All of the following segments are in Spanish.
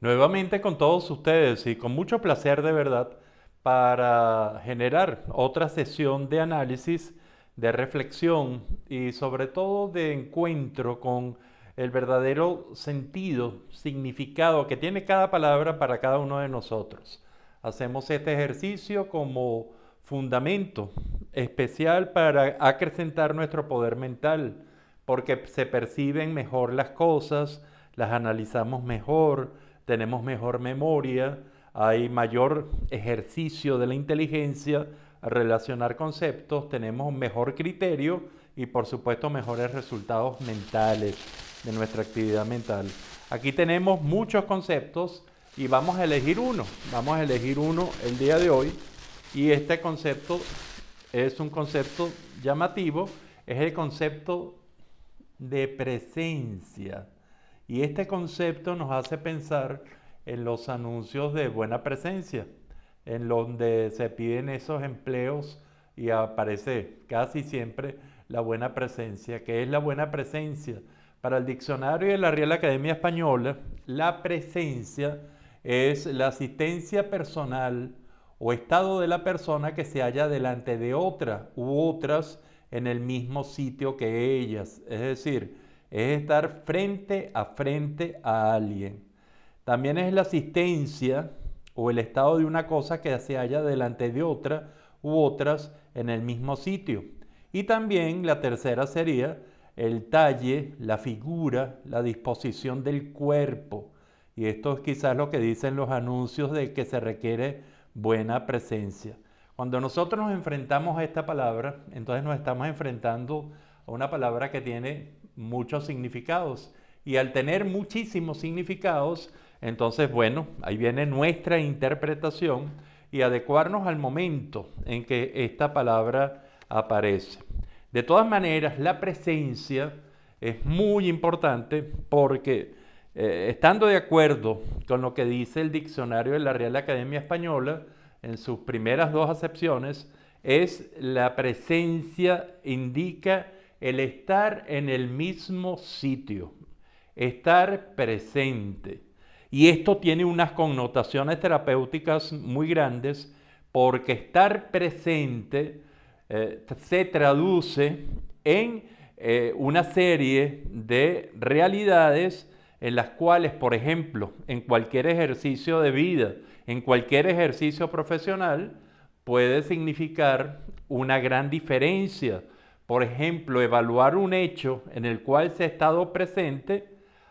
nuevamente con todos ustedes y con mucho placer de verdad para generar otra sesión de análisis, de reflexión y sobre todo de encuentro con el verdadero sentido, significado que tiene cada palabra para cada uno de nosotros. Hacemos este ejercicio como fundamento especial para acrecentar nuestro poder mental, porque se perciben mejor las cosas, las analizamos mejor, tenemos mejor memoria, hay mayor ejercicio de la inteligencia a relacionar conceptos, tenemos mejor criterio y por supuesto mejores resultados mentales de nuestra actividad mental. Aquí tenemos muchos conceptos y vamos a elegir uno. Vamos a elegir uno el día de hoy y este concepto es un concepto llamativo, es el concepto de presencia. Y este concepto nos hace pensar en los anuncios de buena presencia, en donde se piden esos empleos y aparece casi siempre la buena presencia. ¿Qué es la buena presencia? Para el diccionario de la Real Academia Española, la presencia es la asistencia personal o estado de la persona que se halla delante de otra u otras en el mismo sitio que ellas. Es decir, es estar frente a frente a alguien. También es la asistencia o el estado de una cosa que se halla delante de otra u otras en el mismo sitio. Y también la tercera sería el talle, la figura, la disposición del cuerpo. Y esto es quizás lo que dicen los anuncios de que se requiere buena presencia. Cuando nosotros nos enfrentamos a esta palabra, entonces nos estamos enfrentando una palabra que tiene muchos significados. Y al tener muchísimos significados, entonces, bueno, ahí viene nuestra interpretación y adecuarnos al momento en que esta palabra aparece. De todas maneras, la presencia es muy importante porque eh, estando de acuerdo con lo que dice el diccionario de la Real Academia Española, en sus primeras dos acepciones, es la presencia indica el estar en el mismo sitio, estar presente. Y esto tiene unas connotaciones terapéuticas muy grandes porque estar presente eh, se traduce en eh, una serie de realidades en las cuales, por ejemplo, en cualquier ejercicio de vida, en cualquier ejercicio profesional, puede significar una gran diferencia por ejemplo, evaluar un hecho en el cual se ha estado presente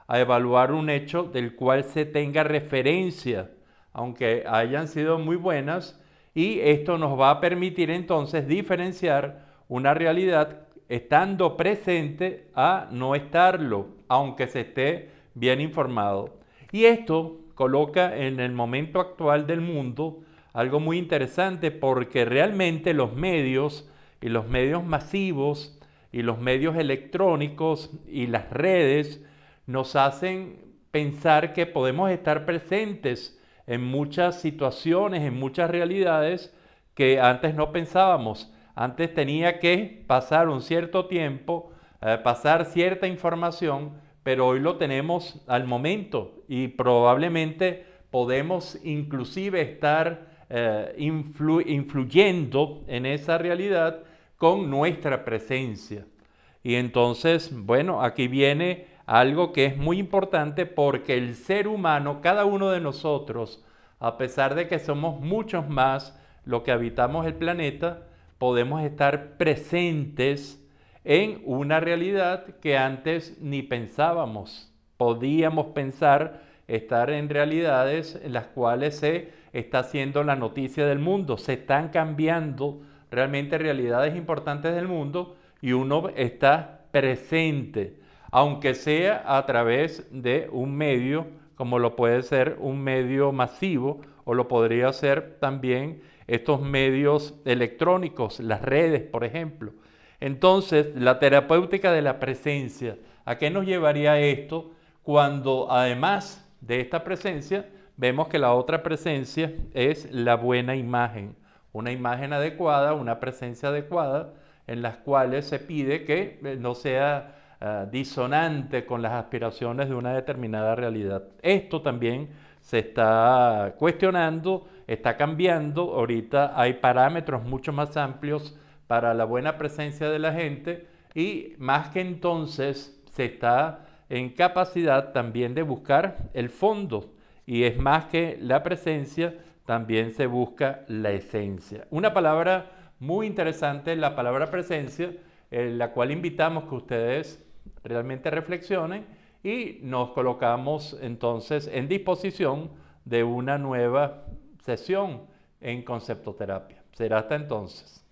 a evaluar un hecho del cual se tenga referencia, aunque hayan sido muy buenas, y esto nos va a permitir entonces diferenciar una realidad estando presente a no estarlo, aunque se esté bien informado. Y esto coloca en el momento actual del mundo algo muy interesante porque realmente los medios y los medios masivos y los medios electrónicos y las redes nos hacen pensar que podemos estar presentes en muchas situaciones, en muchas realidades que antes no pensábamos. Antes tenía que pasar un cierto tiempo, eh, pasar cierta información, pero hoy lo tenemos al momento y probablemente podemos inclusive estar eh, influyendo en esa realidad con nuestra presencia. Y entonces, bueno, aquí viene algo que es muy importante porque el ser humano, cada uno de nosotros, a pesar de que somos muchos más los que habitamos el planeta, podemos estar presentes en una realidad que antes ni pensábamos. Podíamos pensar estar en realidades en las cuales se está haciendo la noticia del mundo, se están cambiando realmente realidades importantes del mundo y uno está presente, aunque sea a través de un medio, como lo puede ser un medio masivo o lo podría ser también estos medios electrónicos, las redes, por ejemplo. Entonces, la terapéutica de la presencia, ¿a qué nos llevaría esto cuando además de esta presencia, vemos que la otra presencia es la buena imagen, una imagen adecuada, una presencia adecuada, en las cuales se pide que eh, no sea ah, disonante con las aspiraciones de una determinada realidad. Esto también se está cuestionando, está cambiando, ahorita hay parámetros mucho más amplios para la buena presencia de la gente y más que entonces se está en capacidad también de buscar el fondo y es más que la presencia, también se busca la esencia. Una palabra muy interesante, la palabra presencia, en la cual invitamos que ustedes realmente reflexionen y nos colocamos entonces en disposición de una nueva sesión en conceptoterapia. Será hasta entonces.